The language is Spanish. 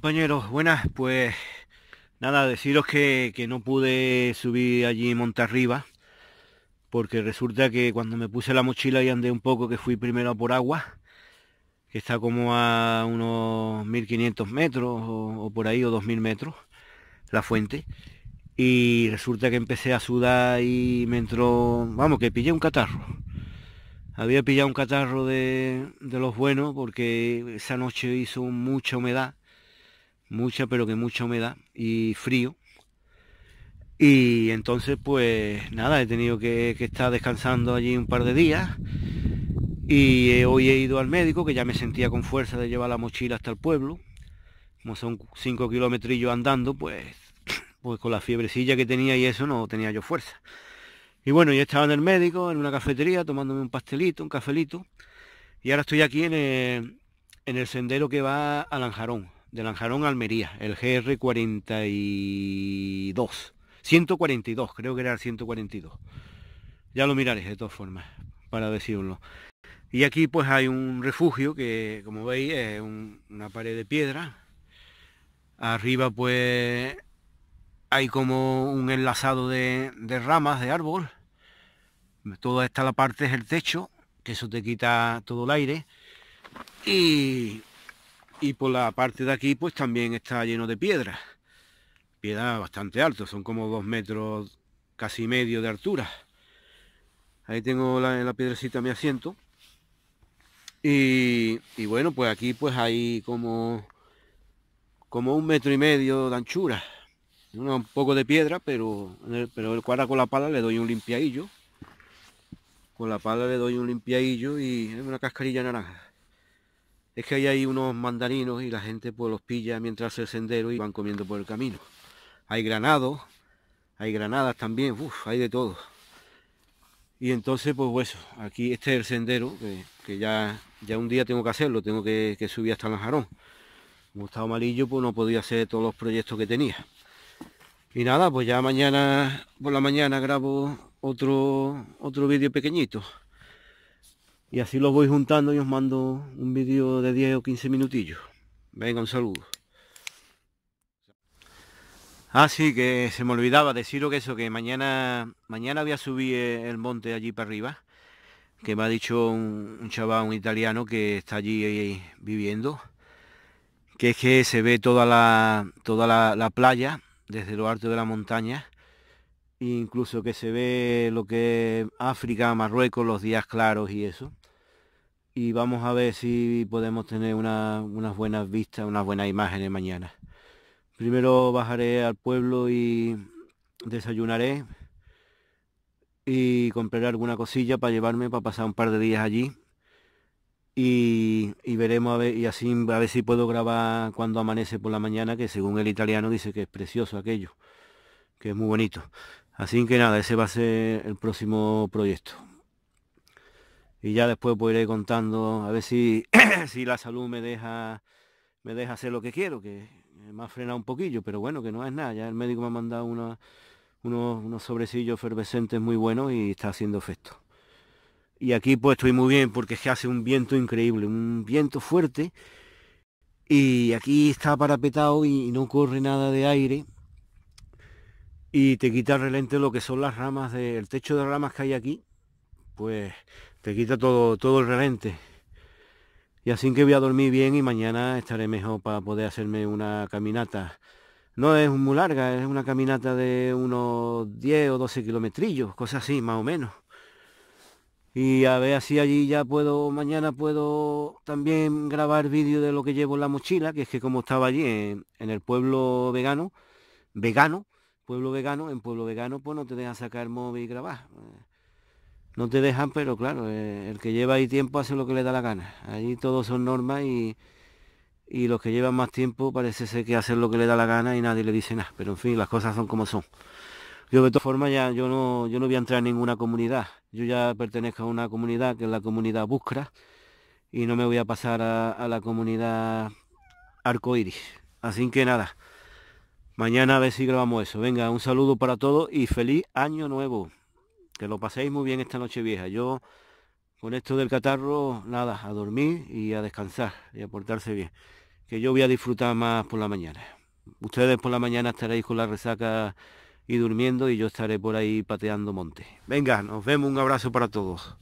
compañeros? Buenas, pues nada, deciros que, no pude subir allí monta arriba porque resulta que cuando me puse la mochila y andé un poco que fui primero por agua que está como a unos 1500 metros o, por ahí o 2000 metros la fuente y resulta que empecé a sudar y me entró, vamos, que pillé un catarro. Había pillado un catarro de, de los buenos porque esa noche hizo mucha humedad mucha pero que mucha humedad y frío. Y entonces pues nada, he tenido que, estar descansando allí un par de días. Y hoy he ido al médico, que ya me sentía con fuerza de llevar la mochila hasta el pueblo. Como son cinco kilometrillos andando, pues, pues con la fiebrecilla que tenía y eso no tenía yo fuerza. Y bueno, yo estaba en el médico, en una cafetería, tomándome un pastelito, un cafelito. Y ahora estoy aquí en el, en el sendero que va a Lanjarón, de Lanjarón Almería, el GR42. 142, creo que era el 142. Ya lo miraréis de todas formas, para decirlo. Y aquí pues hay un refugio que como veis es una pared de piedra. Arriba pues hay como un enlazado de, de ramas de árbol. Toda esta la parte es el techo, que eso te quita todo el aire. Y y por la parte de aquí pues también está lleno de piedra, piedra bastante alto, son como dos metros casi medio de altura ahí tengo la, la piedrecita mi asiento y, y, bueno pues aquí pues hay como como un metro y medio de anchura un poco de piedra pero pero el cuadra con la pala le doy un limpiadillo con la pala le doy un limpiadillo y una cascarilla naranja es que hay ahí unos mandarinos y la gente pues los pilla mientras el sendero y van comiendo por el camino. Hay granados, hay granadas también, hay de todo. Y entonces pues bueno, pues, aquí este es el sendero, que, ya, ya un día tengo que hacerlo, tengo que, subir hasta el Como estaba malillo pues no podía hacer todos los proyectos que tenía. Y nada, pues ya mañana por la mañana grabo otro, otro vídeo pequeñito. Y así los voy juntando y os mando un vídeo de 10 o 15 minutillos. Venga, un saludo. Ah, que se me olvidaba deciros que eso, que mañana, mañana voy a subir el monte allí para arriba. Que me ha dicho un, chaval, un italiano que está allí eh, viviendo. Que es que se ve toda la, toda la, la playa desde lo alto de la montaña incluso que se ve lo que es África, Marruecos, los días claros y eso y vamos a ver si podemos tener unas buenas vistas, unas buenas imágenes mañana. Primero bajaré al pueblo y desayunaré y compraré alguna cosilla para llevarme, para pasar un par de días allí. Y, y, veremos a ver, y así a ver si puedo grabar cuando amanece por la mañana, que según el italiano dice que es precioso aquello, que es muy bonito. Así que nada, ese va a ser el próximo proyecto y ya después pues iré contando a ver si, si la salud me deja me deja hacer lo que quiero, que me ha frenado un poquillo, pero bueno, que no es nada. Ya el médico me ha mandado unos, sobrecillos efervescentes muy buenos y está haciendo efecto. Y aquí pues estoy muy bien porque se hace un viento increíble, un viento fuerte. Y aquí está parapetado y, no corre nada de aire. Y te quita relente lo que son las ramas del techo de ramas que hay aquí. Pues te quita todo, todo el relente. Y así que voy a dormir bien y mañana estaré mejor para poder hacerme una caminata. No es muy larga, es una caminata de unos 10 o 12 kilometrillos, cosas así, más o menos. Y a ver si allí ya puedo, mañana puedo también grabar vídeo de lo que llevo en la mochila, que es que como estaba allí en, el pueblo vegano, vegano, pueblo vegano, en pueblo vegano pues no te dejan sacar móvil y grabar no te dejan, pero claro, eh, el que lleva ahí tiempo hace lo que le da la gana. Allí todos son normas y, y los que llevan más tiempo parece ser que hacen lo que le da la gana y nadie le dice nada. Pero en fin, las cosas son como son. Yo de todas formas ya yo no, yo no voy a entrar en ninguna comunidad. Yo ya pertenezco a una comunidad que es la comunidad Buscra y no me voy a pasar a, a la comunidad Arcoiris. Así que nada, mañana a ver si grabamos eso. Venga, un saludo para todos y feliz año nuevo que lo paséis muy bien esta noche vieja. Yo con esto del catarro, nada, a dormir y a descansar y a portarse bien. Que yo voy a disfrutar más por la mañana. Ustedes por la mañana estaréis con la resaca y durmiendo y yo estaré por ahí pateando monte. Venga, nos vemos, un abrazo para todos.